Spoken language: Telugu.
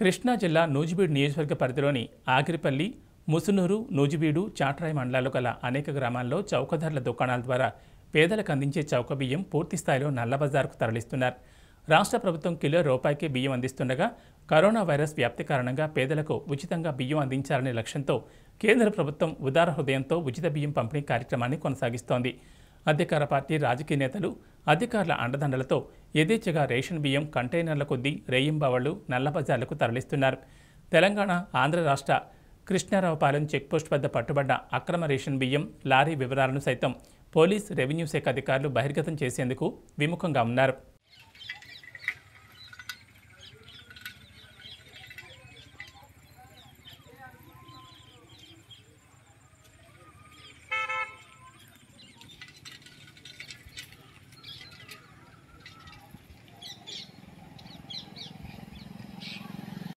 కృష్ణా జిల్లా నూజిబీడు నియోజకవర్గ పరిధిలోని ఆగిరిపల్లి ముసునూరు నూజిబీడు చాట్రాయి మండలాలు గల అనేక గ్రామాల్లో చౌకధరల దుకాణాల ద్వారా పేదలకు అందించే చౌక బియ్యం పూర్తిస్థాయిలో నల్లబజార్కు తరలిస్తున్నారు రాష్ట్ర ప్రభుత్వం కిలో రూపాయికి బియ్యం అందిస్తుండగా కరోనా వైరస్ వ్యాప్తి కారణంగా పేదలకు ఉచితంగా బియ్యం అందించాలనే లక్ష్యంతో కేంద్ర ప్రభుత్వం ఉదార హృదయంతో ఉచిత బియ్యం పంపిణీ కార్యక్రమాన్ని కొనసాగిస్తోంది అధికార పార్టీ రాజకీయ నేతలు అధికారుల అండదండలతో యథేచ్ఛగా రేషన్ బియ్యం కంటైనర్ల కొద్దీ రేయింబావళ్లు నల్లబజార్లకు తరలిస్తున్నారు తెలంగాణ ఆంధ్ర రాష్ట్ర కృష్ణారావుపాలెం చెక్పోస్ట్ వద్ద పట్టుబడ్డ అక్రమ రేషన్ బియ్యం లారీ వివరాలను సైతం పోలీస్ రెవెన్యూ శాఖ అధికారులు బహిర్గతం చేసేందుకు విముఖంగా ఉన్నారు